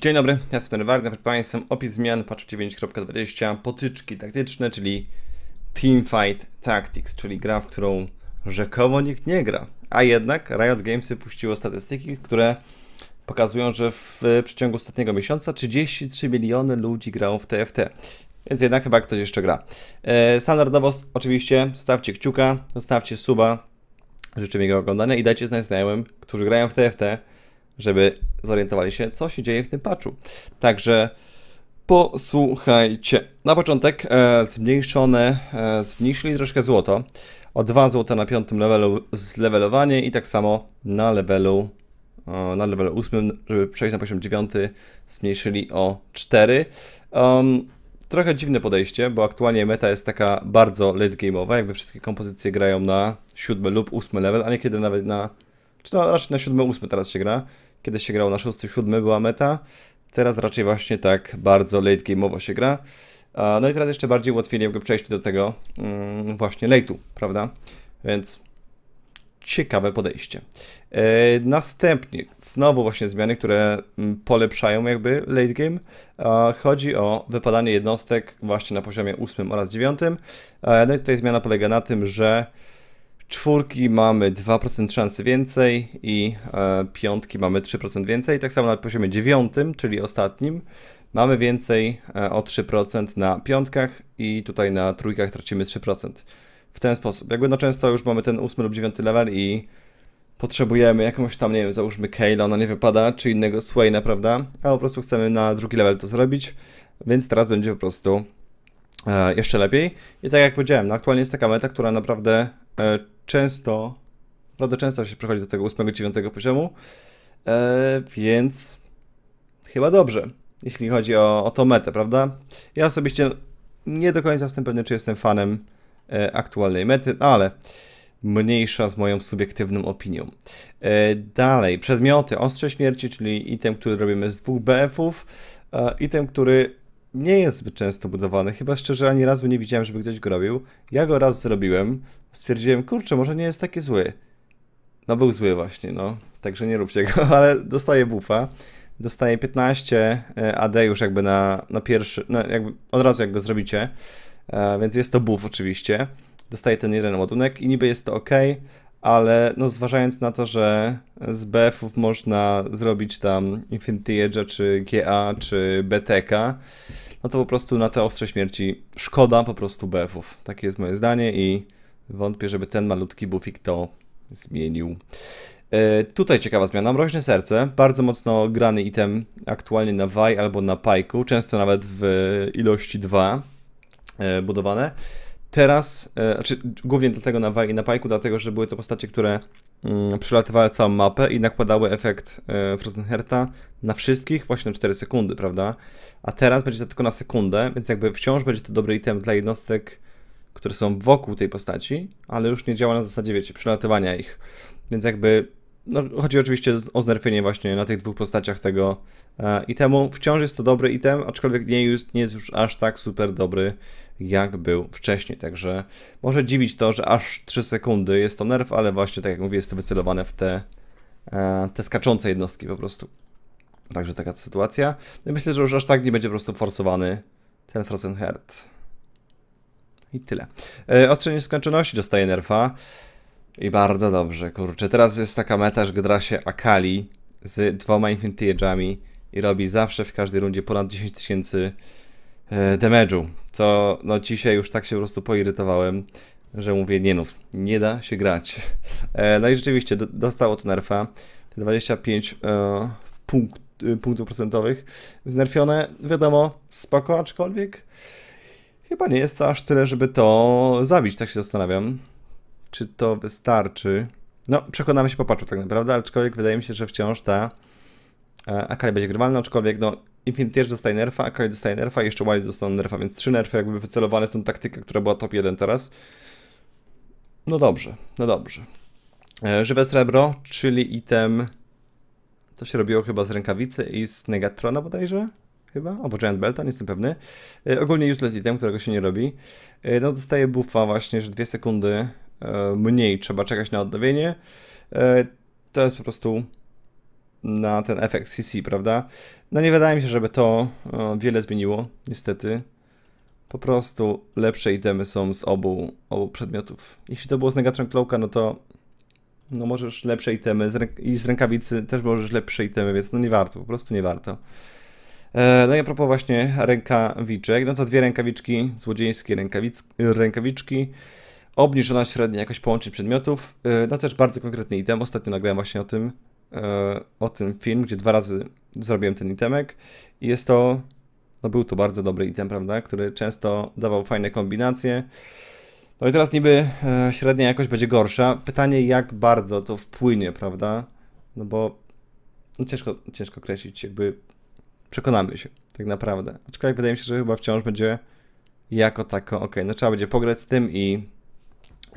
Dzień dobry, ja jestem ten Wagner, przed Państwem opis zmian patch 9.20, potyczki taktyczne, czyli Teamfight Tactics, czyli gra, w którą rzekomo nikt nie gra. A jednak Riot Games wypuściło statystyki, które pokazują, że w przeciągu ostatniego miesiąca 33 miliony ludzi grało w TFT. Więc jednak chyba ktoś jeszcze gra. E, standardowo oczywiście zostawcie kciuka, zostawcie suba, życzę go oglądania i dajcie znać znajomym, którzy grają w TFT, żeby zorientowali się, co się dzieje w tym patchu. Także posłuchajcie. Na początek e, zmniejszone, e, zmniejszyli troszkę złoto. O 2 zł na piątym levelu zlevelowanie i tak samo na levelu e, na level 8, żeby przejść na poziom 9, zmniejszyli o 4. Um, trochę dziwne podejście, bo aktualnie meta jest taka bardzo late game'owa, jakby wszystkie kompozycje grają na 7 lub 8 level, a niekiedy nawet na czy to raczej na 7-8 teraz się gra. Kiedy się grało na 6-7 była meta. Teraz raczej właśnie tak bardzo late game'owo się gra. No i teraz jeszcze bardziej ułatwienie jakby przejść do tego mm, właśnie late'u, prawda? Więc ciekawe podejście. Yy, następnie, znowu właśnie zmiany, które mm, polepszają jakby late game. Yy, chodzi o wypadanie jednostek właśnie na poziomie 8 oraz 9. Yy, e, no i tutaj zmiana polega na tym, że Czwórki mamy 2% szansy więcej i e, piątki mamy 3% więcej. Tak samo na poziomie dziewiątym, czyli ostatnim, mamy więcej e, o 3% na piątkach i tutaj na trójkach tracimy 3%. W ten sposób. Jakby no często już mamy ten ósmy lub dziewiąty level i potrzebujemy jakąś tam, nie wiem, załóżmy Kayla, ona nie wypada, czy innego Swayna, prawda? A po prostu chcemy na drugi level to zrobić, więc teraz będzie po prostu e, jeszcze lepiej. I tak jak powiedziałem, no aktualnie jest taka meta, która naprawdę e, często, naprawdę często się przechodzi do tego 8-9 poziomu, e, więc chyba dobrze, jeśli chodzi o, o tą metę, prawda? Ja osobiście nie do końca jestem pewny, czy jestem fanem e, aktualnej mety, no ale mniejsza z moją subiektywną opinią. E, dalej, przedmioty ostrze śmierci, czyli item, który robimy z dwóch BF-ów, e, item, który nie jest zbyt często budowany. Chyba szczerze ani razu nie widziałem, żeby ktoś go robił. Ja go raz zrobiłem, stwierdziłem, kurczę, może nie jest taki zły. No był zły właśnie, no. Także nie róbcie go, ale dostaję bufa. Dostaję 15 e, AD już jakby na, na pierwszy, no jakby od razu jak go zrobicie. E, więc jest to buff oczywiście. Dostaję ten jeden ładunek i niby jest to ok, ale no zważając na to, że z BF-ów można zrobić tam Infinity Edge'a, czy GA, czy BTK, no to po prostu na te ostre śmierci szkoda po prostu BF-ów. Takie jest moje zdanie i Wątpię, żeby ten malutki bufik to zmienił. E, tutaj ciekawa zmiana. Mroźne serce, bardzo mocno grany item aktualnie na Waj albo na Pajku, często nawet w ilości 2 e, budowane. Teraz, e, znaczy głównie dlatego na Waj i na Pajku, dlatego że były to postacie, które mm, przelatywały całą mapę i nakładały efekt Frozen Herta na wszystkich właśnie na 4 sekundy, prawda? A teraz będzie to tylko na sekundę, więc jakby wciąż będzie to dobry item dla jednostek które są wokół tej postaci, ale już nie działa na zasadzie, wiecie, przelatywania ich. Więc jakby, no, chodzi oczywiście o znerfienie właśnie na tych dwóch postaciach tego e, itemu. Wciąż jest to dobry item, aczkolwiek nie jest, nie jest już aż tak super dobry, jak był wcześniej. Także może dziwić to, że aż 3 sekundy jest to nerf, ale właśnie, tak jak mówię, jest to wycelowane w te, e, te skaczące jednostki po prostu. Także taka sytuacja. No myślę, że już aż tak nie będzie po prostu forsowany ten Frozen Heart. I tyle. E, Ostrze nieskończoności dostaje nerfa. I bardzo dobrze, kurczę. Teraz jest taka meta, że gra się Akali z dwoma Infinity Edge'ami i robi zawsze w każdej rundzie ponad 10 tysięcy e, damage'u, co no dzisiaj już tak się po prostu poirytowałem, że mówię, nie no, nie da się grać. E, no i rzeczywiście dostało to nerfa, te 25 e, punkt, e, punktów procentowych znerfione, wiadomo, spoko, aczkolwiek Chyba nie jest to aż tyle, żeby to zabić, tak się zastanawiam. Czy to wystarczy? No, przekonamy się po patchu tak naprawdę, aczkolwiek wydaje mi się, że wciąż ta e, Akali będzie grywalna, aczkolwiek no Infinity też dostaje nerfa, Akali dostaje nerfa i jeszcze Wild dostaną nerfa, więc trzy nerfy jakby wycelowane w tą taktykę, która była top 1 teraz. No dobrze, no dobrze. E, żywe srebro, czyli item... To się robiło chyba z rękawicy i z Negatrona bodajże? chyba, albo Giant Belta, nie jestem pewny. E, ogólnie useless item, którego się nie robi. E, no dostaje buffa właśnie, że dwie sekundy e, mniej trzeba czekać na odnowienie. To jest po prostu na ten efekt CC, prawda? No nie wydaje mi się, żeby to wiele zmieniło, niestety. Po prostu lepsze itemy są z obu, obu przedmiotów. Jeśli to było z Negatron Cloaka, no to no możesz lepsze itemy z i z rękawicy też możesz lepsze itemy, więc no nie warto, po prostu nie warto. E, no i a propos właśnie rękawiczek, no to dwie rękawiczki, złodziejskie rękawic, rękawiczki, obniżona średnia jakość połączeń przedmiotów, e, no też bardzo konkretny item, ostatnio nagrałem właśnie o tym, e, o tym film, gdzie dwa razy zrobiłem ten itemek i jest to, no był to bardzo dobry item, prawda, który często dawał fajne kombinacje. No i teraz niby średnia jakość będzie gorsza. Pytanie, jak bardzo to wpłynie, prawda? No bo no ciężko, ciężko określić, jakby przekonamy się, tak naprawdę. Aczkolwiek wydaje mi się, że chyba wciąż będzie jako tako ok. No trzeba będzie pograć z tym i,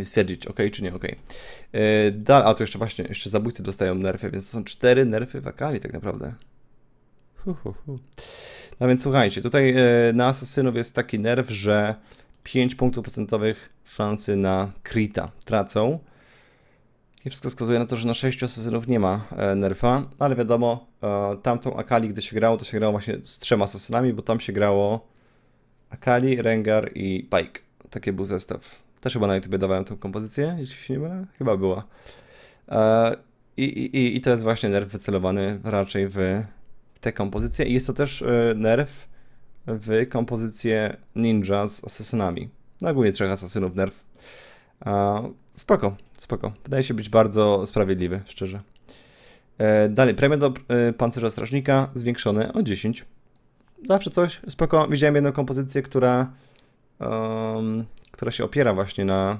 stwierdzić ok czy nie ok. E, a tu jeszcze właśnie, jeszcze zabójcy dostają nerfy, więc to są cztery nerfy wakali tak naprawdę. No więc słuchajcie, tutaj e, na asasynów jest taki nerw, że 5 punktów procentowych szansy na krita tracą. I wszystko wskazuje na to, że na 6 asesynów nie ma e, nerfa, ale wiadomo, e, tamtą Akali, gdy się grało, to się grało właśnie z trzema asesynami, bo tam się grało Akali, Rengar i Pike. Taki był zestaw. Też chyba na YouTube dawałem tą kompozycję, jeśli się nie mylę. Chyba była. E, I, i, I to jest właśnie nerw wycelowany raczej w tę kompozycję. I jest to też nerw w kompozycję ninja z asesynami. Na no, ogólnie trzech asesynów nerw. Spoko, Spoko. Wydaje się być bardzo sprawiedliwy, szczerze. E, dalej, premia do e, pancerza strażnika zwiększone o 10. Zawsze coś. Spoko. Widziałem jedną kompozycję, która, um, która się opiera właśnie na,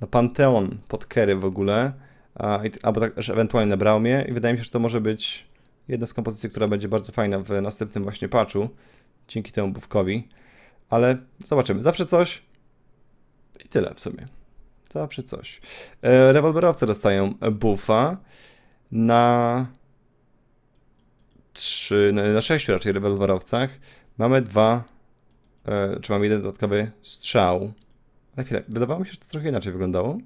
na Panteon pod Kery w ogóle. A, i, albo tak, że ewentualnie na Braumie. I wydaje mi się, że to może być jedna z kompozycji, która będzie bardzo fajna w następnym właśnie patchu. Dzięki temu bufkowi. Ale zobaczymy. Zawsze coś. I tyle w sumie. Zawsze coś. E, rewolwerowce dostają buffa na 3, na 6 raczej rewolwerowcach. Mamy dwa, e, czy mamy jeden dodatkowy strzał. Na chwilę, wydawało mi się, że to trochę inaczej wyglądało.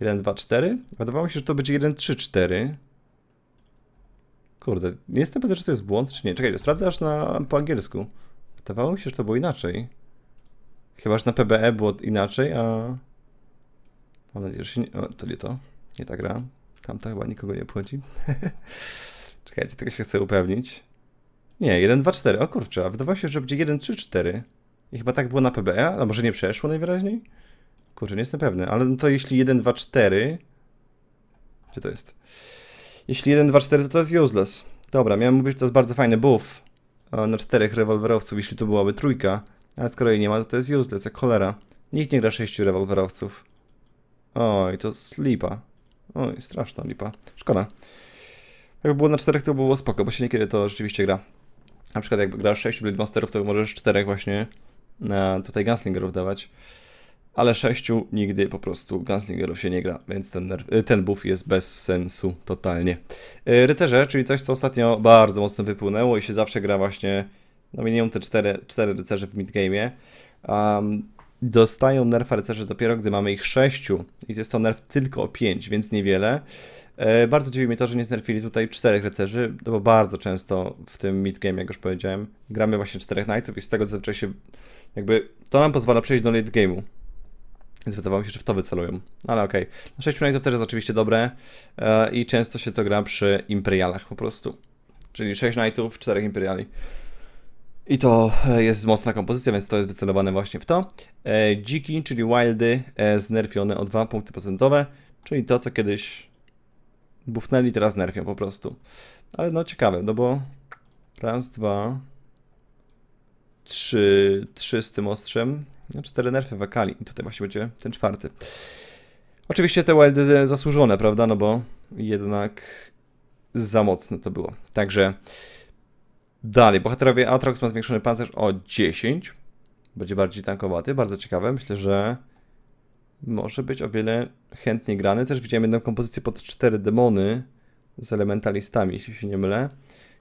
1, 2, 4. Wydawało mi się, że to będzie 1, 3, 4. Kurde, nie jestem pewien, czy to jest błąd, czy nie. Czekajcie, sprawdzę aż na, po angielsku. Wydawało mi się, że to było inaczej. Chyba, że na PBE było inaczej, a... Mam nadzieję, że się nie... O, to nie to. Nie ta gra. Tamta chyba nikogo nie obchodzi. Czekajcie, tylko się chcę upewnić. Nie, 1, 2, 4. O kurczę, a wydawało się, że będzie 1, 3, 4. I chyba tak było na PBE, ale może nie przeszło najwyraźniej? Kurczę, nie jestem pewny, ale no to jeśli 1, 2, 4... Gdzie to jest? Jeśli 1, 2, 4 to to jest useless. Dobra, miałem mówić, że to jest bardzo fajny buff e, na czterech rewolwerowców, jeśli to byłaby trójka. Ale skoro jej nie ma, to, to jest useless, jak cholera. Nikt nie gra sześciu rewolwerowców. Oj, to slipa. Oj, straszna lipa. Szkoda. Jakby było na czterech, to było spoko, bo się niekiedy to rzeczywiście gra. Na przykład jak grasz 6 Blade to możesz czterech właśnie na tutaj Gunslingerów dawać. Ale sześciu nigdy po prostu Gunslingerów się nie gra, więc ten, y, ten buff jest bez sensu totalnie. Y, rycerze, czyli coś, co ostatnio bardzo mocno wypłynęło i się zawsze gra właśnie no mienią te cztery, cztery rycerze w midgame'ie, um, dostają nerfa rycerzy dopiero, gdy mamy ich sześciu i jest to nerf tylko o pięć, więc niewiele. E, bardzo dziwi mnie to, że nie znerfili tutaj czterech rycerzy, no bo bardzo często w tym midgame, jak już powiedziałem, gramy właśnie czterech knightów i z tego zazwyczaj się jakby to nam pozwala przejść do late game'u. Więc wydawało mi się, że w to wycelują. Ale okej. Okay. Na 6 Knightów też jest oczywiście dobre e, i często się to gra przy Imperialach po prostu. Czyli 6 Knightów, 4 Imperiali. I to e, jest mocna kompozycja, więc to jest wycelowane właśnie w to. E, dziki, czyli wildy, e, znerfione o 2 punkty procentowe, czyli to, co kiedyś bufnęli, teraz nerfią po prostu. Ale no ciekawe, no bo raz, dwa, trzy, trzy z tym ostrzem, no cztery nerfy wakali i tutaj właśnie będzie ten czwarty. Oczywiście te wildy zasłużone, prawda, no bo jednak za mocne to było. Także Dalej, bohaterowie Atrox ma zwiększony pancerz o 10. Będzie bardziej tankowaty, bardzo ciekawe. Myślę, że może być o wiele chętniej grany. Też widziałem jedną kompozycję pod cztery demony z elementalistami, jeśli się nie mylę.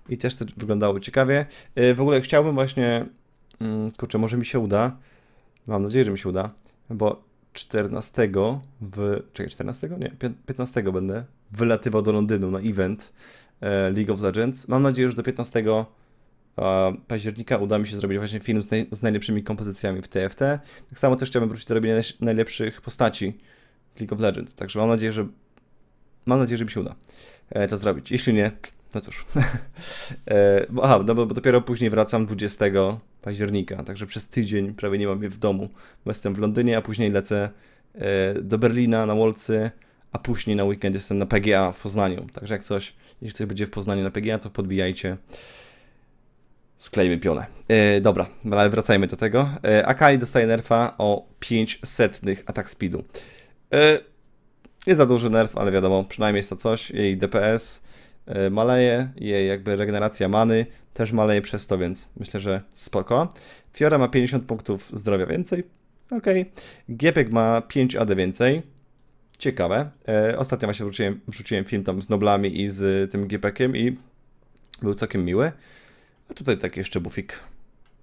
I też to wyglądało ciekawie. Y, w ogóle chciałbym właśnie... Mm, kurczę, może mi się uda. Mam nadzieję, że mi się uda. Bo 14 w... Czekaj, 14? Nie, 15 będę wylatywał do Londynu na event e, League of Legends. Mam nadzieję, że do 15 października uda mi się zrobić właśnie film z, naj, z najlepszymi kompozycjami w TFT. Tak samo też chciałbym wrócić do robienia najlepszych postaci w League of Legends, także mam nadzieję, że mam nadzieję, że mi się uda e, to zrobić. Jeśli nie, no cóż. E, aha, no bo, bo dopiero później wracam 20 października, także przez tydzień prawie nie mam jej w domu, bo jestem w Londynie, a później lecę e, do Berlina na Wolcy, a później na weekend jestem na PGA w Poznaniu. Także jak coś, jeśli ktoś będzie w Poznaniu na PGA, to podbijajcie. Sklejmy pionę. E, dobra, ale wracajmy do tego. E, Akali Akai dostaje nerfa o 500 atak speedu. Yy, nie za duży nerf, ale wiadomo, przynajmniej jest to coś. Jej DPS maleje, jej jakby regeneracja many też maleje przez to, więc myślę, że spoko. Fiora ma 50 punktów zdrowia więcej. ok. Giepek ma 5 AD więcej. Ciekawe. ostatnio właśnie wrzuciłem, wrzuciłem film tam z Noblami i z tym Giepekiem i był całkiem miły. A tutaj tak jeszcze bufik.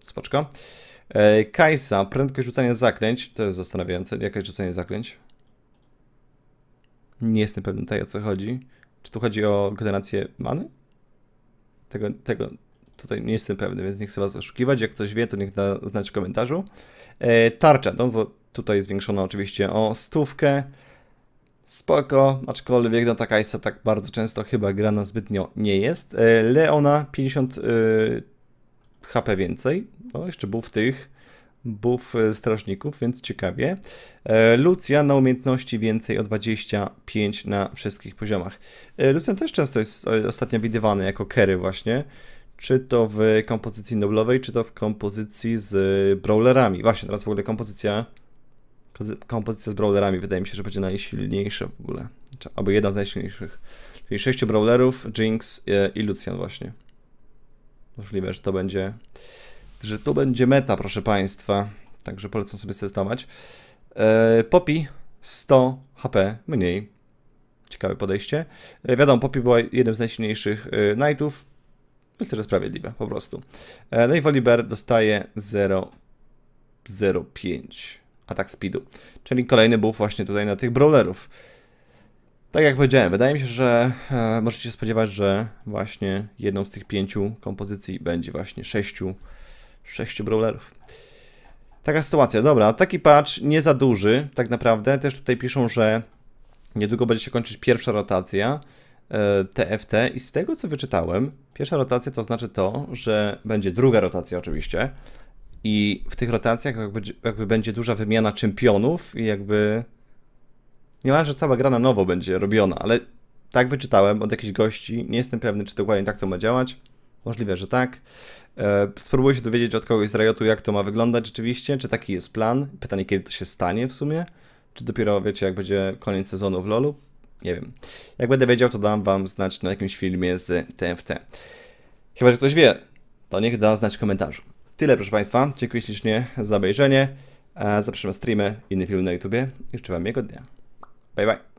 Spoczka. E, Kajsa, prędkość rzucania zaklęć. To jest zastanawiające. Jakie rzucanie zaklęć? Nie jestem pewien tutaj o co chodzi. Czy tu chodzi o generację many? Tego, tego tutaj nie jestem pewny, więc nie chcę was oszukiwać. Jak coś wie, to niech da znać w komentarzu. E, tarcza, no to tutaj zwiększono oczywiście o stówkę spoko, aczkolwiek no taka Isa tak bardzo często chyba grana zbytnio nie jest. E, Leona 50 e, HP więcej, O, jeszcze był w tych buff e, strażników, więc ciekawie. Lucja na umiejętności więcej o 25 na wszystkich poziomach. Lucja też często jest ostatnio widywany jako carry właśnie, czy to w kompozycji noblowej, czy to w kompozycji z brawlerami. Właśnie, teraz w ogóle kompozycja kompozycja z brawlerami wydaje mi się, że będzie najsilniejsza w ogóle. Znaczy, albo jedna z najsilniejszych. Czyli sześciu brawlerów, Jinx e, i Lucian właśnie. Możliwe, że to będzie że to będzie meta, proszę Państwa. Także polecam sobie testować. E, Poppy 100 HP mniej. Ciekawe podejście. E, wiadomo, Poppy była jednym z najsilniejszych Knightów. Myślę, że sprawiedliwe, po prostu. No i Volibear dostaje 0,05 atak speedu. Czyli kolejny buff właśnie tutaj na tych brawlerów. Tak jak powiedziałem, wydaje mi się, że e, możecie się spodziewać, że właśnie jedną z tych pięciu kompozycji będzie właśnie sześciu, sześciu brawlerów. Taka sytuacja, dobra, taki patch nie za duży tak naprawdę. Też tutaj piszą, że niedługo będzie się kończyć pierwsza rotacja e, TFT i z tego co wyczytałem, pierwsza rotacja to znaczy to, że będzie druga rotacja oczywiście, i w tych rotacjach jakby, jakby będzie duża wymiana czempionów i jakby niemalże cała gra na nowo będzie robiona, ale tak wyczytałem od jakichś gości, nie jestem pewny, czy dokładnie tak to ma działać. Możliwe, że tak. E, spróbuję się dowiedzieć od kogoś z Riotu, jak to ma wyglądać rzeczywiście, czy taki jest plan. Pytanie, kiedy to się stanie w sumie. Czy dopiero wiecie, jak będzie koniec sezonu w LoLu? Nie wiem. Jak będę wiedział, to dam wam znać na jakimś filmie z TFT. Chyba, że ktoś wie, to niech da znać w komentarzu. Tyle, proszę Państwa. Dziękuję ślicznie za obejrzenie. E, zapraszam na streamy, inne filmy na YouTubie i życzę Wam miłego dnia. Bye, bye.